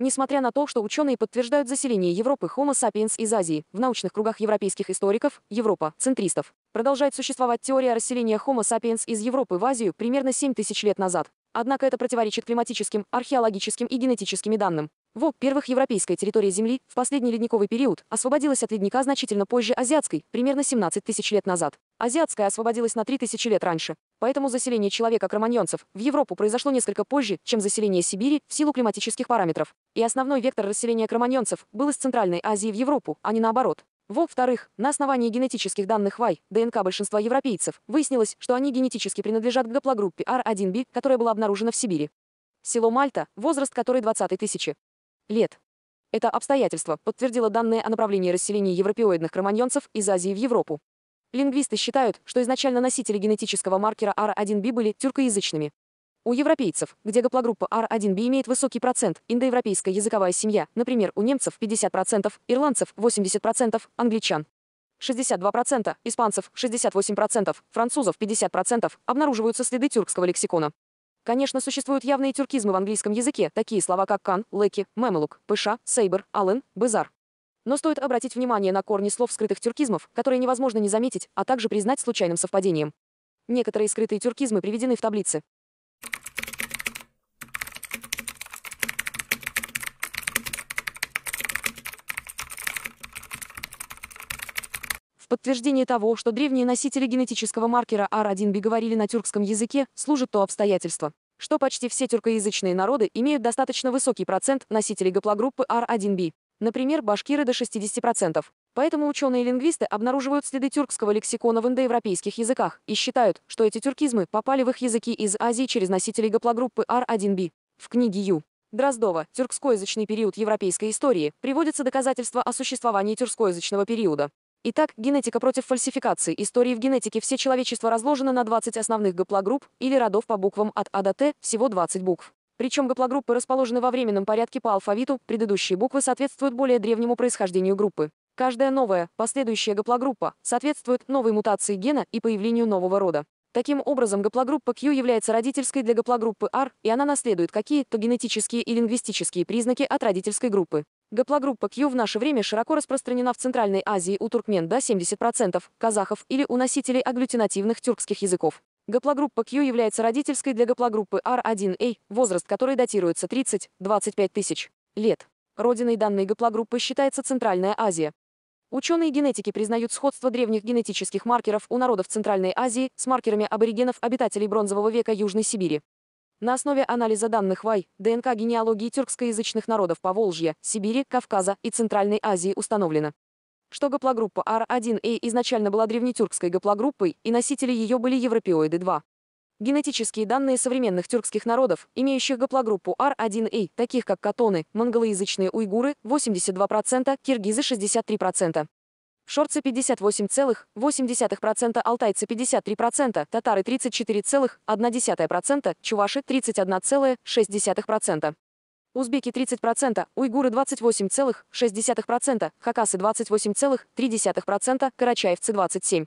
Несмотря на то, что ученые подтверждают заселение Европы Homo sapiens из Азии, в научных кругах европейских историков, Европа, центристов, продолжает существовать теория расселения Homo sapiens из Европы в Азию примерно 7 тысяч лет назад. Однако это противоречит климатическим, археологическим и генетическим данным. Во-первых, европейская территория Земли в последний ледниковый период освободилась от ледника значительно позже азиатской, примерно 17 тысяч лет назад. Азиатская освободилась на 3 тысячи лет раньше. Поэтому заселение человека кроманьонцев в Европу произошло несколько позже, чем заселение Сибири в силу климатических параметров. И основной вектор расселения кроманьонцев был из Центральной Азии в Европу, а не наоборот. Во-вторых, на основании генетических данных Y, ДНК большинства европейцев, выяснилось, что они генетически принадлежат к гаплогруппе R1b, которая была обнаружена в Сибири. Село Мальта, возраст которой 20 тысячи лет. Это обстоятельство подтвердило данные о направлении расселения европеоидных кроманьонцев из Азии в Европу. Лингвисты считают, что изначально носители генетического маркера R1b были тюркоязычными. У европейцев, где гаплогруппа R1b имеет высокий процент, индоевропейская языковая семья, например, у немцев 50%, ирландцев 80%, англичан 62%, испанцев 68%, французов 50%, обнаруживаются следы тюркского лексикона. Конечно, существуют явные тюркизмы в английском языке, такие слова как «кан», «леки», «мемелук», «пыша», «сейбр», «алын», безар. Но стоит обратить внимание на корни слов скрытых тюркизмов, которые невозможно не заметить, а также признать случайным совпадением. Некоторые скрытые тюркизмы приведены в таблице. Подтверждение того, что древние носители генетического маркера R1b говорили на тюркском языке, служит то обстоятельство, что почти все тюркоязычные народы имеют достаточно высокий процент носителей гаплогруппы R1b, например, башкиры до 60%. Поэтому ученые-лингвисты обнаруживают следы тюркского лексикона в индоевропейских языках и считают, что эти тюркизмы попали в их языки из Азии через носителей гаплогруппы R1b. В книге Ю. Дроздова «Тюркскоязычный период европейской истории» приводятся доказательства о существовании тюркскоязычного периода. Итак, генетика против фальсификации. Истории в генетике все человечество разложено на 20 основных гаплогрупп или родов по буквам от А до Т, всего 20 букв. Причем гаплогруппы расположены во временном порядке по алфавиту, предыдущие буквы соответствуют более древнему происхождению группы. Каждая новая, последующая гаплогруппа соответствует новой мутации гена и появлению нового рода. Таким образом, гаплогруппа Q является родительской для гаплогруппы R, и она наследует какие-то генетические и лингвистические признаки от родительской группы. Гаплогруппа Q в наше время широко распространена в Центральной Азии у туркмен до 70%, казахов или у носителей агглютинативных тюркских языков. Гаплогруппа Q является родительской для гаплогруппы R1A, возраст которой датируется 30-25 тысяч лет. Родиной данной гаплогруппы считается Центральная Азия. Ученые генетики признают сходство древних генетических маркеров у народов Центральной Азии с маркерами аборигенов обитателей Бронзового века Южной Сибири. На основе анализа данных ВАЙ, ДНК генеалогии тюркскоязычных народов Поволжья, Сибири, Кавказа и Центральной Азии установлено, что гаплогруппа R1A а изначально была древнетюркской гаплогруппой, и носители ее были европеоиды 2. Генетические данные современных тюркских народов, имеющих гаплогруппу R1A, таких как катоны, монголоязычные уйгуры 82%, киргизы 63%. Шорцы 58,8%, алтайцы 53%, татары 34,1%, чуваши 31,6%. Узбеки 30%, уйгуры 28,6%, хакасы 28,3%, карачаевцы 27%.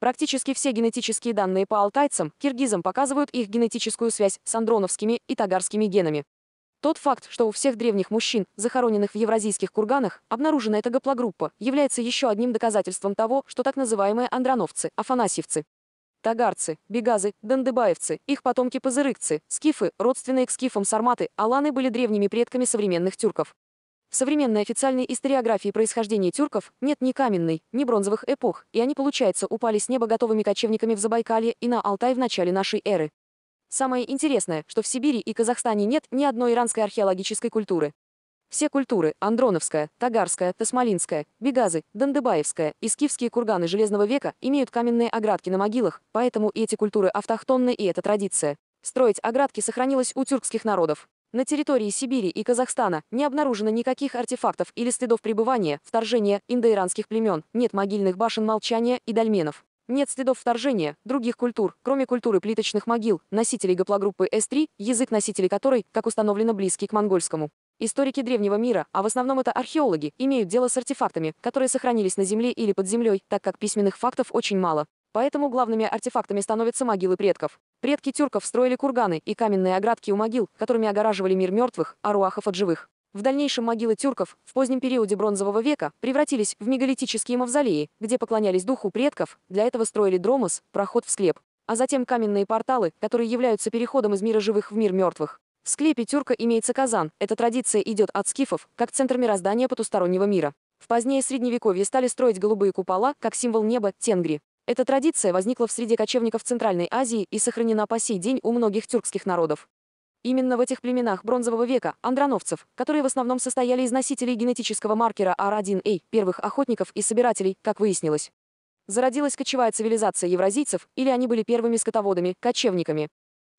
Практически все генетические данные по алтайцам, киргизам показывают их генетическую связь с андроновскими и тагарскими генами. Тот факт, что у всех древних мужчин, захороненных в евразийских курганах, обнаружена эта гаплогруппа, является еще одним доказательством того, что так называемые андроновцы, афанасьевцы, тагарцы, бегазы, дандыбаевцы, их потомки-пазырыкцы, скифы, родственные к скифам сарматы, аланы были древними предками современных тюрков. В современной официальной историографии происхождения тюрков нет ни каменной, ни бронзовых эпох, и они, получается, упали с неба готовыми кочевниками в Забайкалье и на Алтай в начале нашей эры. Самое интересное, что в Сибири и Казахстане нет ни одной иранской археологической культуры. Все культуры – Андроновская, Тагарская, Тасмалинская, Бегазы, Дандыбаевская и скифские курганы Железного века имеют каменные оградки на могилах, поэтому и эти культуры автохтонны и эта традиция. Строить оградки сохранилась у тюркских народов. На территории Сибири и Казахстана не обнаружено никаких артефактов или следов пребывания, вторжения индоиранских племен, нет могильных башен молчания и дольменов. Нет следов вторжения других культур, кроме культуры плиточных могил, носителей гаплогруппы С3, язык носителей которой, как установлено, близкий к монгольскому. Историки древнего мира, а в основном это археологи, имеют дело с артефактами, которые сохранились на земле или под землей, так как письменных фактов очень мало. Поэтому главными артефактами становятся могилы предков. Предки тюрков строили курганы и каменные оградки у могил, которыми огораживали мир мертвых, а руахов от живых. В дальнейшем могилы тюрков в позднем периоде бронзового века превратились в мегалитические мавзолеи, где поклонялись духу предков, для этого строили дромос, проход в склеп, а затем каменные порталы, которые являются переходом из мира живых в мир мертвых. В склепе тюрка имеется казан, эта традиция идет от скифов, как центр мироздания потустороннего мира. В позднее средневековье стали строить голубые купола, как символ неба, тенгри. Эта традиция возникла в среде кочевников Центральной Азии и сохранена по сей день у многих тюркских народов. Именно в этих племенах бронзового века андроновцев, которые в основном состояли из носителей генетического маркера R1A, первых охотников и собирателей, как выяснилось, зародилась кочевая цивилизация евразийцев, или они были первыми скотоводами, кочевниками.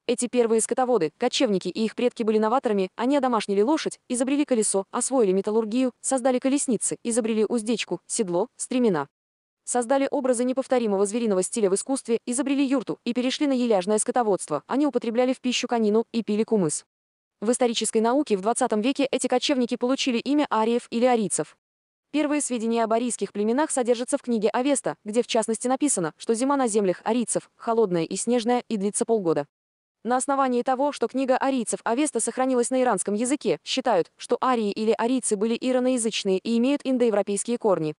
Эти первые скотоводы, кочевники и их предки были новаторами, они одомашнили лошадь, изобрели колесо, освоили металлургию, создали колесницы, изобрели уздечку, седло, стремена создали образы неповторимого звериного стиля в искусстве, изобрели юрту и перешли на еляжное скотоводство. Они употребляли в пищу конину и пили кумыс. В исторической науке в 20 веке эти кочевники получили имя ариев или арийцев. Первые сведения об арийских племенах содержатся в книге Авеста, где в частности написано, что зима на землях арийцев, холодная и снежная, и длится полгода. На основании того, что книга арийцев Авеста сохранилась на иранском языке, считают, что арии или арийцы были ираноязычные и имеют индоевропейские корни.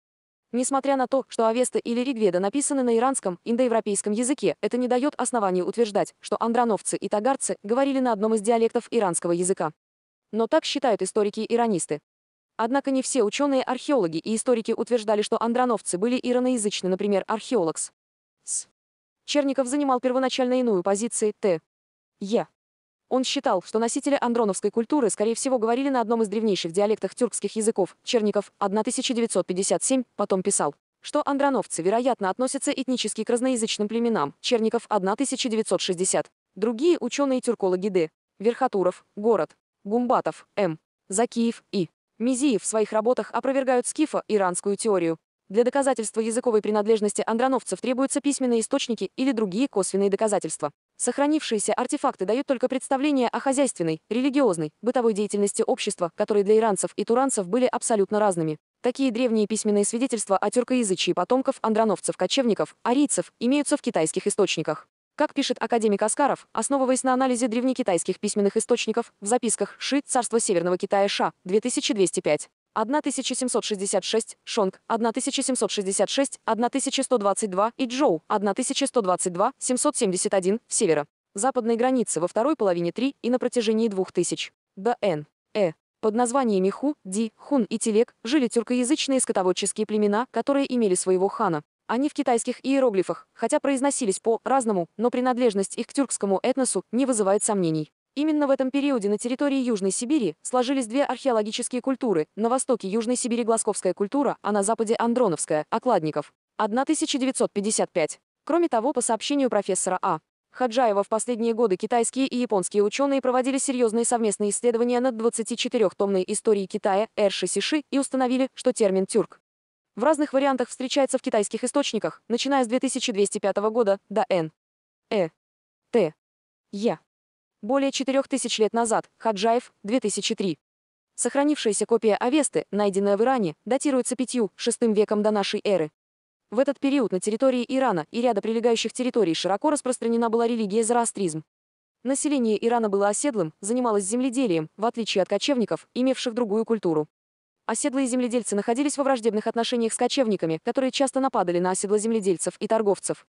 Несмотря на то, что Авеста или Ригведа написаны на иранском, индоевропейском языке, это не дает оснований утверждать, что андрановцы и тагарцы говорили на одном из диалектов иранского языка. Но так считают историки-иранисты. Однако не все ученые-археологи и историки утверждали, что андрановцы были ираноязычны, например, археолог С. Черников занимал первоначально иную позицию Т. Е. Он считал, что носители андроновской культуры, скорее всего, говорили на одном из древнейших диалектах тюркских языков, Черников, 1957, потом писал, что андроновцы, вероятно, относятся этнически к разноязычным племенам, Черников, 1960. Другие ученые-тюркологи Д. Верхотуров, город, Гумбатов, М. Закиев и Мизиев в своих работах опровергают скифа иранскую теорию. Для доказательства языковой принадлежности андроновцев требуются письменные источники или другие косвенные доказательства. Сохранившиеся артефакты дают только представление о хозяйственной, религиозной, бытовой деятельности общества, которые для иранцев и туранцев были абсолютно разными. Такие древние письменные свидетельства о тюркоязычии потомков андроновцев-кочевников, арийцев, имеются в китайских источниках. Как пишет академик Аскаров, основываясь на анализе древнекитайских письменных источников, в записках Ши Царства Северного Китая Ша» 2205, 1766, Шонг, 1766, 1122 и Джоу, 1122, 771, Севера северо. Западной границы во второй половине 3 и на протяжении 2000. До Н. Э. Под названиями Ху, Ди, Хун и Телек жили тюркоязычные скотоводческие племена, которые имели своего хана. Они в китайских иероглифах, хотя произносились по-разному, но принадлежность их к тюркскому этносу не вызывает сомнений. Именно в этом периоде на территории Южной Сибири сложились две археологические культуры. На востоке Южной Сибири глазковская культура, а на западе Андроновская, окладников. 1955. Кроме того, по сообщению профессора А. Хаджаева в последние годы китайские и японские ученые проводили серьезные совместные исследования над 24-томной историей Китая Эрши Сиши и установили, что термин «тюрк» в разных вариантах встречается в китайских источниках, начиная с 2205 года до Н. Э. Т. Я более 4000 лет назад, Хаджаев, 2003. Сохранившаяся копия Авесты, найденная в Иране, датируется 5 шестым веком до нашей эры. В этот период на территории Ирана и ряда прилегающих территорий широко распространена была религия зороастризм. Население Ирана было оседлым, занималось земледелием, в отличие от кочевников, имевших другую культуру. Оседлые земледельцы находились во враждебных отношениях с кочевниками, которые часто нападали на земледельцев и торговцев.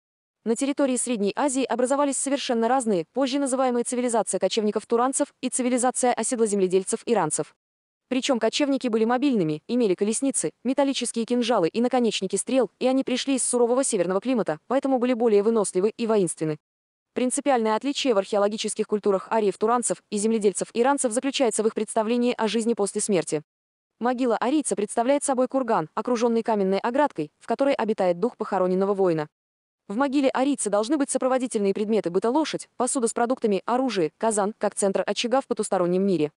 На территории Средней Азии образовались совершенно разные, позже называемые цивилизация кочевников-туранцев и цивилизация оседлоземледельцев-иранцев. Причем кочевники были мобильными, имели колесницы, металлические кинжалы и наконечники стрел, и они пришли из сурового северного климата, поэтому были более выносливы и воинственны. Принципиальное отличие в археологических культурах ариев-туранцев и земледельцев-иранцев заключается в их представлении о жизни после смерти. Могила арийца представляет собой курган, окруженный каменной оградкой, в которой обитает дух похороненного воина. В могиле Арицы должны быть сопроводительные предметы быта лошадь, посуда с продуктами, оружие, казан, как центр очага в потустороннем мире.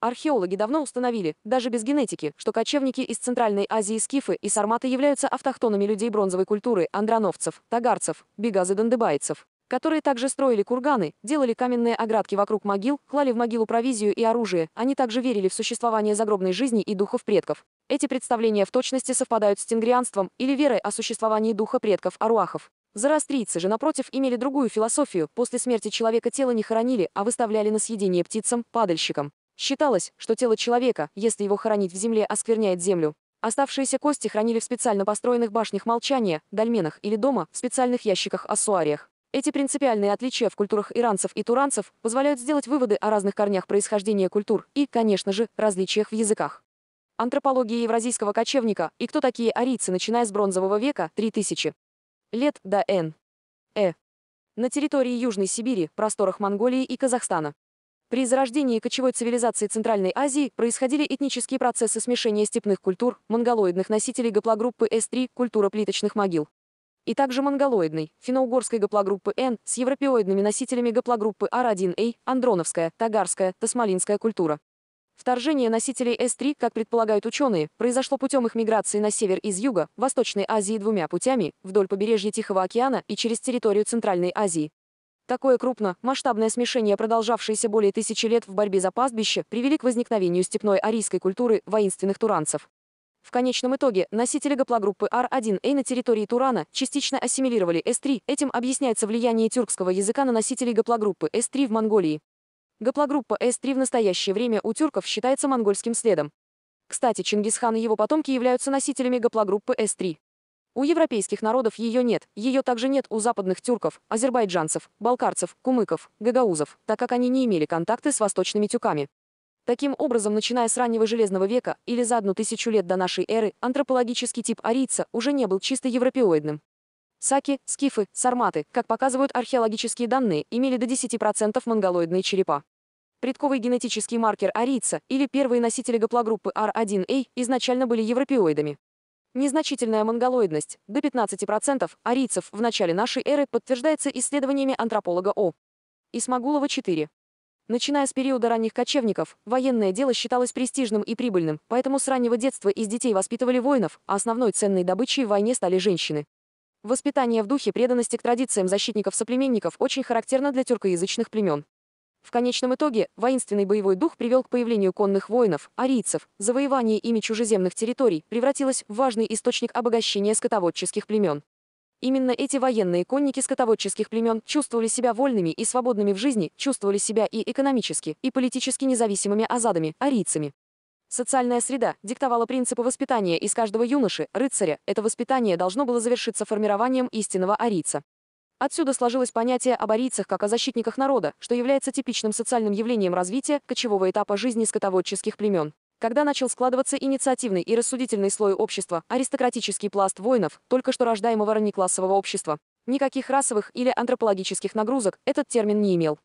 Археологи давно установили, даже без генетики, что кочевники из Центральной Азии скифы и сарматы являются автохтонами людей бронзовой культуры, андроновцев, тагарцев, бегазы-дандыбайцев которые также строили курганы, делали каменные оградки вокруг могил, клали в могилу провизию и оружие, они также верили в существование загробной жизни и духов предков. Эти представления в точности совпадают с тенгрианством или верой о существовании духа предков аруахов. Зороастрийцы же, напротив, имели другую философию, после смерти человека тело не хоронили, а выставляли на съедение птицам, падальщикам. Считалось, что тело человека, если его хоронить в земле, оскверняет землю. Оставшиеся кости хранили в специально построенных башнях молчания, дольменах или дома, в специальных ящиках-ассуариях. Эти принципиальные отличия в культурах иранцев и туранцев позволяют сделать выводы о разных корнях происхождения культур и, конечно же, различиях в языках. Антропология евразийского кочевника и кто такие арийцы, начиная с бронзового века, 3000 лет до Н. Э. На территории Южной Сибири, просторах Монголии и Казахстана. При зарождении кочевой цивилизации Центральной Азии происходили этнические процессы смешения степных культур, монголоидных носителей гаплогруппы С3, культура плиточных могил и также монголоидной, финно-угорской гаплогруппы N с европеоидными носителями гаплогруппы R1A, а а, андроновская, тагарская, тасмалинская культура. Вторжение носителей S3, как предполагают ученые, произошло путем их миграции на север из юга, Восточной Азии двумя путями, вдоль побережья Тихого океана и через территорию Центральной Азии. Такое крупно, масштабное смешение, продолжавшееся более тысячи лет в борьбе за пастбище, привели к возникновению степной арийской культуры воинственных туранцев. В конечном итоге носители гаплогруппы R1A на территории Турана частично ассимилировали S3, этим объясняется влияние тюркского языка на носителей гаплогруппы S3 в Монголии. Гаплогруппа S3 в настоящее время у тюрков считается монгольским следом. Кстати, Чингисхан и его потомки являются носителями гаплогруппы S3. У европейских народов ее нет, ее также нет у западных тюрков, азербайджанцев, балкарцев, кумыков, гагаузов, так как они не имели контакты с восточными тюками. Таким образом, начиная с раннего Железного века или за одну тысячу лет до нашей эры, антропологический тип арийца уже не был чисто европеоидным. Саки, скифы, сарматы, как показывают археологические данные, имели до 10% монголоидные черепа. Предковый генетический маркер арийца или первые носители гаплогруппы R1A изначально были европеоидами. Незначительная монголоидность, до 15% арийцев в начале нашей эры подтверждается исследованиями антрополога О. Исмагулова 4. Начиная с периода ранних кочевников, военное дело считалось престижным и прибыльным, поэтому с раннего детства из детей воспитывали воинов, а основной ценной добычей в войне стали женщины. Воспитание в духе преданности к традициям защитников-соплеменников очень характерно для тюркоязычных племен. В конечном итоге, воинственный боевой дух привел к появлению конных воинов, арийцев, завоевание ими чужеземных территорий превратилось в важный источник обогащения скотоводческих племен. Именно эти военные конники скотоводческих племен чувствовали себя вольными и свободными в жизни, чувствовали себя и экономически, и политически независимыми азадами, арийцами. Социальная среда диктовала принципы воспитания из каждого юноши, рыцаря. Это воспитание должно было завершиться формированием истинного арийца. Отсюда сложилось понятие об арийцах как о защитниках народа, что является типичным социальным явлением развития кочевого этапа жизни скотоводческих племен. Когда начал складываться инициативный и рассудительный слой общества, аристократический пласт воинов, только что рождаемого раннеклассового общества, никаких расовых или антропологических нагрузок этот термин не имел.